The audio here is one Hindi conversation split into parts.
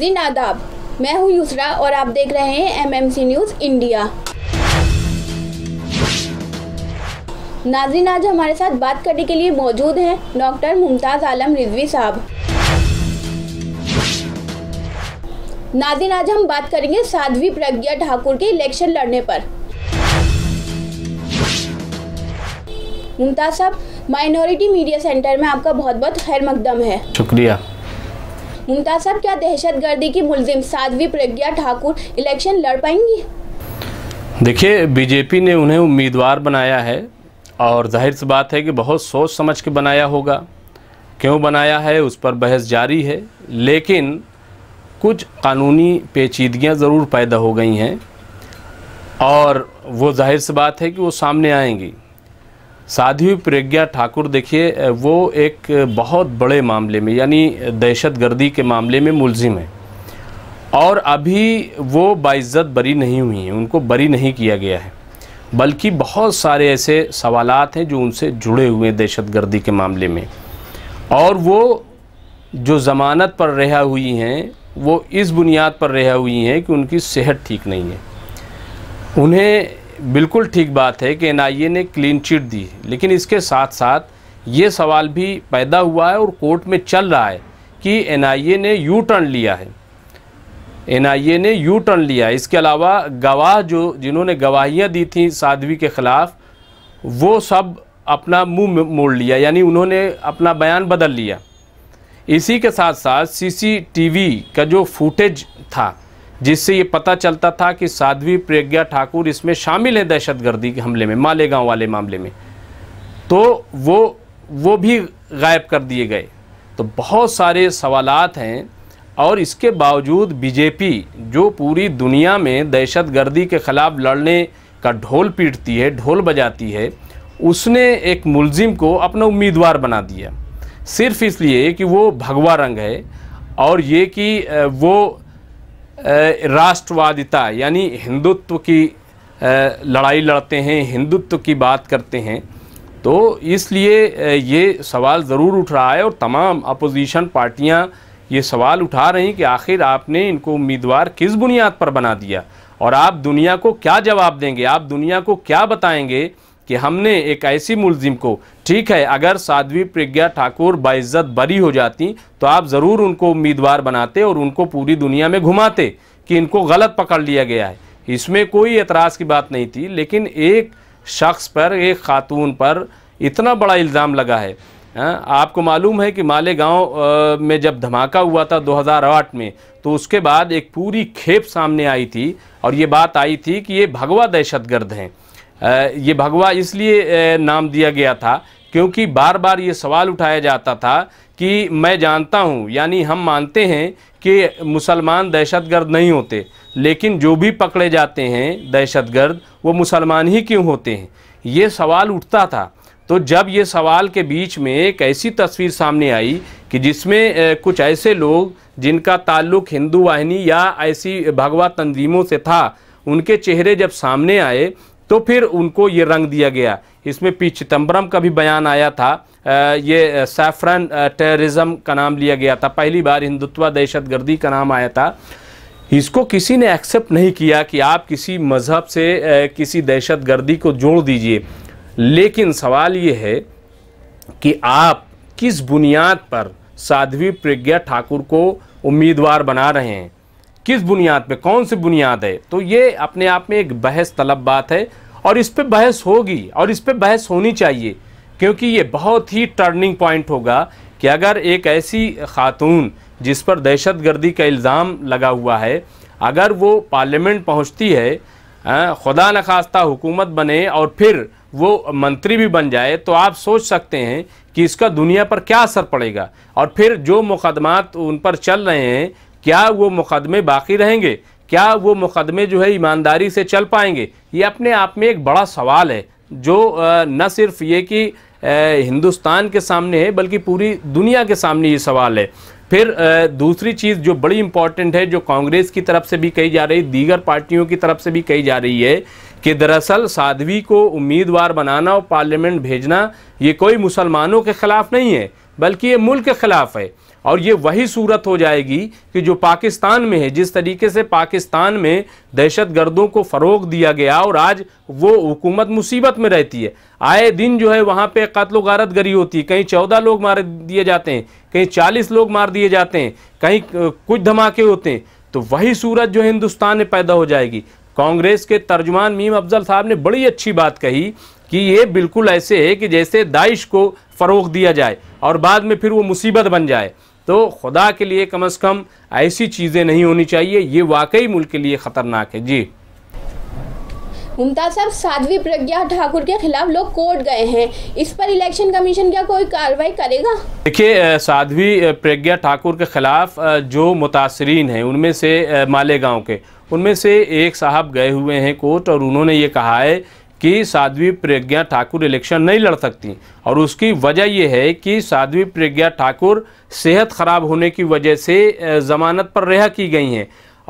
नाजरीन आदाब मैं हूँ युसरा और आप देख रहे हैं एमएमसी न्यूज़ इंडिया नाजरीन आज हमारे साथ बात करने के लिए मौजूद हैं डॉक्टर मुमताज़ आलम रिजवी साहब नाजिन आज हम बात करेंगे साध्वी प्रज्ञा ठाकुर के इलेक्शन लड़ने पर मुमताज साहब माइनॉरिटी मीडिया सेंटर में आपका बहुत बहुत खैर मकदम है शुक्रिया मुमताज साहब क्या दहशत गर्दी की मुलजिम साध्वी प्रज्ञा ठाकुर इलेक्शन लड़ पाएंगी देखिए बीजेपी ने उन्हें उम्मीदवार बनाया है और जाहिर सी बात है कि बहुत सोच समझ के बनाया होगा क्यों बनाया है उस पर बहस जारी है लेकिन कुछ कानूनी पेचीदगियां ज़रूर पैदा हो गई हैं और वो जाहिर सी बात है कि वो सामने आएंगी साध्वी प्रज्ञा ठाकुर देखिए वो एक बहुत बड़े मामले में यानी दहशतगर्दी के मामले में मुलजिम है और अभी वो बाइज्जत बरी नहीं हुई हैं उनको बरी नहीं किया गया है बल्कि बहुत सारे ऐसे सवालात हैं जो उनसे जुड़े हुए हैं दहशतगर्दी के मामले में और वो जो ज़मानत पर रहा हुई हैं वो इस बुनियाद पर रहा हुई हैं कि उनकी सेहत ठीक नहीं है उन्हें बिल्कुल ठीक बात है कि एनआईए ने क्लीन चिट दी लेकिन इसके साथ साथ ये सवाल भी पैदा हुआ है और कोर्ट में चल रहा है कि एनआईए ने यू टर्न लिया है एनआईए ने यू टर्न लिया इसके अलावा गवाह जो जिन्होंने गवाहियाँ दी थी साध्वी के ख़िलाफ़ वो सब अपना मुंह मोड़ लिया यानी उन्होंने अपना बयान बदल लिया इसी के साथ साथ सीसीटीवी का जो फुटेज था जिससे ये पता चलता था कि साध्वी प्रज्ञा ठाकुर इसमें शामिल है दहशतगर्दी के हमले में मालेगांव वाले मामले में तो वो वो भी गायब कर दिए गए तो बहुत सारे सवालात हैं और इसके बावजूद बीजेपी जो पूरी दुनिया में दहशतगर्दी के ख़िलाफ़ लड़ने का ढोल पीटती है ढोल बजाती है उसने एक मुलजिम को अपना उम्मीदवार बना दिया सिर्फ इसलिए कि वो भगवा रंग है और ये कि वो राष्ट्रवादिता यानी हिंदुत्व की लड़ाई लड़ते हैं हिंदुत्व की बात करते हैं तो इसलिए ये सवाल ज़रूर उठ रहा है और तमाम अपोजिशन पार्टियां ये सवाल उठा रही कि आखिर आपने इनको उम्मीदवार किस बुनियाद पर बना दिया और आप दुनिया को क्या जवाब देंगे आप दुनिया को क्या बताएंगे कि हमने एक ऐसी मुलजिम को ठीक है अगर साध्वी प्रज्ञा ठाकुर बाइज्जत बरी हो जाती तो आप ज़रूर उनको उम्मीदवार बनाते और उनको पूरी दुनिया में घुमाते कि इनको गलत पकड़ लिया गया है इसमें कोई एतराज़ की बात नहीं थी लेकिन एक शख्स पर एक खातून पर इतना बड़ा इल्ज़ाम लगा है हाँ, आपको मालूम है कि मालेगांव में जब धमाका हुआ था 2008 में तो उसके बाद एक पूरी खेप सामने आई थी और ये बात आई थी कि ये भगवा दहशतगर्द हैं ये भगवा इसलिए नाम दिया गया था क्योंकि बार बार ये सवाल उठाया जाता था कि मैं जानता हूँ यानी हम मानते हैं कि मुसलमान दहशतगर्द नहीं होते लेकिन जो भी पकड़े जाते हैं दहशतगर्द वो मुसलमान ही क्यों होते हैं ये सवाल उठता था तो जब ये सवाल के बीच में एक ऐसी तस्वीर सामने आई कि जिसमें कुछ ऐसे लोग जिनका ताल्लुक हिंदू वाहिनी या ऐसी भगवा तंजीमों से था उनके चेहरे जब सामने आए तो फिर उनको ये रंग दिया गया इसमें पी चिदम्बरम का भी बयान आया था ये सैफरन टेररिज्म का नाम लिया गया था पहली बार हिंदुत्व दहशतगर्दी का नाम आया था इसको किसी ने एक्सेप्ट नहीं किया कि आप किसी मज़हब से किसी दहशतगर्दी को जोड़ दीजिए लेकिन सवाल ये है कि आप किस बुनियाद पर साध्वी प्रज्ञा ठाकुर को उम्मीदवार बना रहे हैं किस बुनियाद पे कौन सी बुनियाद है तो ये अपने आप में एक बहस तलब बात है और इस पर बहस होगी और इस पर बहस होनी चाहिए क्योंकि ये बहुत ही टर्निंग पॉइंट होगा कि अगर एक ऐसी खातून जिस पर दहशत गर्दी का इल्ज़ाम लगा हुआ है अगर वो पार्लियामेंट पहुँचती है खुदा नखास्ता हुकूमत बने और फिर वो मंत्री भी बन जाए तो आप सोच सकते हैं कि इसका दुनिया पर क्या असर पड़ेगा और फिर जो मुकदमात उन पर चल रहे हैं क्या वो मुकदमे बाकी रहेंगे क्या वो मुकदमे जो है ईमानदारी से चल पाएंगे ये अपने आप में एक बड़ा सवाल है जो न सिर्फ ये कि हिंदुस्तान के सामने है बल्कि पूरी दुनिया के सामने ये सवाल है फिर दूसरी चीज़ जो बड़ी इम्पॉर्टेंट है जो कांग्रेस की तरफ से भी कही जा रही दीगर पार्टियों की तरफ से भी कही जा रही है कि दरअसल साध्वी को उम्मीदवार बनाना और पार्लियामेंट भेजना ये कोई मुसलमानों के ख़िलाफ़ नहीं है बल्कि ये मुल्क के ख़िलाफ़ है और ये वही सूरत हो जाएगी कि जो पाकिस्तान में है जिस तरीके से पाकिस्तान में दहशत गर्दों को फ़रोग दिया गया और आज वो हुकूमत मुसीबत में रहती है आए दिन जो है वहाँ पे कत्ल गारत गरी होती है कहीं चौदह लोग मार दिए जाते हैं कहीं चालीस लोग मार दिए जाते हैं कहीं कुछ धमाके होते हैं तो वही सूरत जो हिंदुस्तान में पैदा हो जाएगी कांग्रेस के तर्जमान मीम अफजल साहब ने बड़ी अच्छी बात कही कि ये बिल्कुल ऐसे है कि जैसे दाइश को फ़रोग दिया जाए और बाद में फिर वो मुसीबत बन जाए तो खुदा के लिए कम से कम ऐसी चीज़ें नहीं होनी चाहिए ये वाकई मुल्क के लिए ख़तरनाक है जी मुमताज साहब साध्वी प्रज्ञा ठाकुर के खिलाफ लोग कोर्ट गए हैं इस पर इलेक्शन कमीशन क्या कोई कार्रवाई करेगा देखिए साध्वी प्रज्ञा ठाकुर के खिलाफ जो मुतासरीन हैं उनमें से मालेगांव के उनमें से एक साहब गए हुए हैं कोर्ट और उन्होंने ये कहा है कि साध्वी प्रज्ञा ठाकुर इलेक्शन नहीं लड़ सकती और उसकी वजह यह है कि साध्वी प्रज्ञा ठाकुर सेहत ख़राब होने की वजह से ज़मानत पर रिहा की गई हैं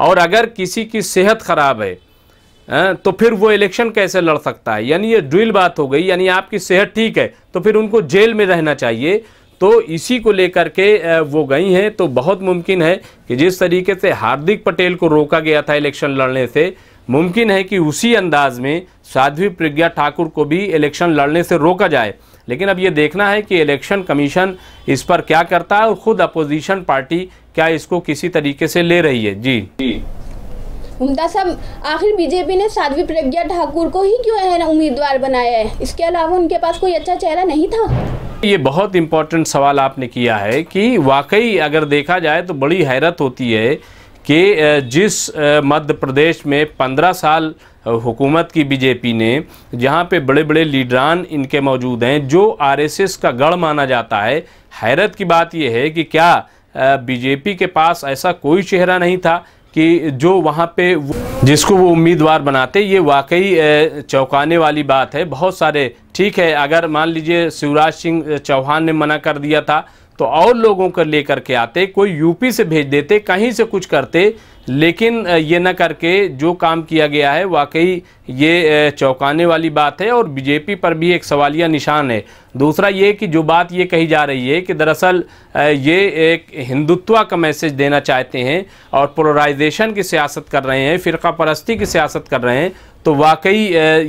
और अगर किसी की सेहत ख़राब है तो फिर वो इलेक्शन कैसे लड़ सकता है यानी ये ड्रिल बात हो गई यानी आपकी सेहत ठीक है तो फिर उनको जेल में रहना चाहिए तो इसी को लेकर के वो गई हैं तो बहुत मुमकिन है कि जिस तरीके से हार्दिक पटेल को रोका गया था इलेक्शन लड़ने से मुमकिन है कि उसी अंदाज में साध्वी प्रज्ञा ठाकुर को भी इलेक्शन लड़ने से रोका जाए लेकिन अब ये देखना है कि इलेक्शन कमीशन इस पर क्या करता है और खुद अपोजिशन पार्टी क्या इसको किसी तरीके से ले रही है जी जी साहब आखिर बीजेपी ने साध्वी प्रज्ञा ठाकुर को ही क्यों है उम्मीदवार बनाया है इसके अलावा उनके पास कोई अच्छा चेहरा नहीं था ये बहुत इम्पोर्टेंट सवाल आपने किया है कि वाकई अगर देखा जाए तो बड़ी हैरत होती है कि जिस मध्य प्रदेश में पंद्रह साल हुकूमत की बीजेपी ने जहाँ पे बड़े बड़े लीडरान इनके मौजूद हैं जो आरएसएस का गढ़ माना जाता है हैरत की बात यह है कि क्या बीजेपी के पास ऐसा कोई चेहरा नहीं था कि जो वहाँ पे जिसको वो उम्मीदवार बनाते ये वाकई चौंकाने वाली बात है बहुत सारे ठीक है अगर मान लीजिए शिवराज सिंह चौहान ने मना कर दिया था तो और लोगों को लेकर के आते कोई यूपी से भेज देते कहीं से कुछ करते लेकिन ये न करके जो काम किया गया है वाकई ये चौंकाने वाली बात है और बीजेपी पर भी एक सवालिया निशान है दूसरा ये कि जो बात ये कही जा रही है कि दरअसल ये एक हिंदुत्व का मैसेज देना चाहते हैं और पोलराइजेशन की सियासत कर रहे हैं फ़िरका परस्ती की सियासत कर रहे हैं तो वाकई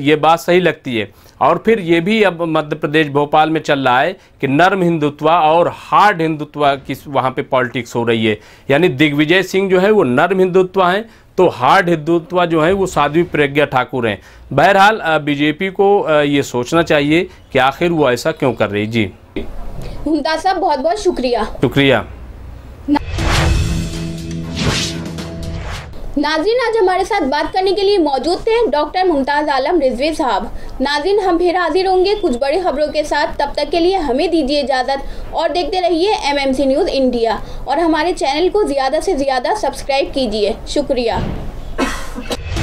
ये बात सही लगती है और फिर ये भी अब मध्य प्रदेश भोपाल में चल रहा है कि नर्म हिंदुत्व और हार्ड हिंदुत्व की वहाँ पे पॉलिटिक्स हो रही है यानी दिग्विजय सिंह जो है वो नर्म हिंदुत्व हैं तो हार्ड हिंदुत्व जो है वो साध्वी प्रज्ञा ठाकुर हैं बहरहाल बीजेपी को ये सोचना चाहिए कि आखिर वो ऐसा क्यों कर रही जी मुमताज साहब बहुत बहुत शुक्रिया शुक्रिया नाजिन आज हमारे साथ बात करने के लिए मौजूद थे डॉक्टर मुमताज आलम रिजवी साहब नाजिन हम फिर हाजिर होंगे कुछ बड़ी खबरों के साथ तब तक के लिए हमें दीजिए इजाज़त और देखते रहिए M M C news India और हमारे चैनल को ज़्यादा से ज़्यादा सब्सक्राइब कीजिए शुक्रिया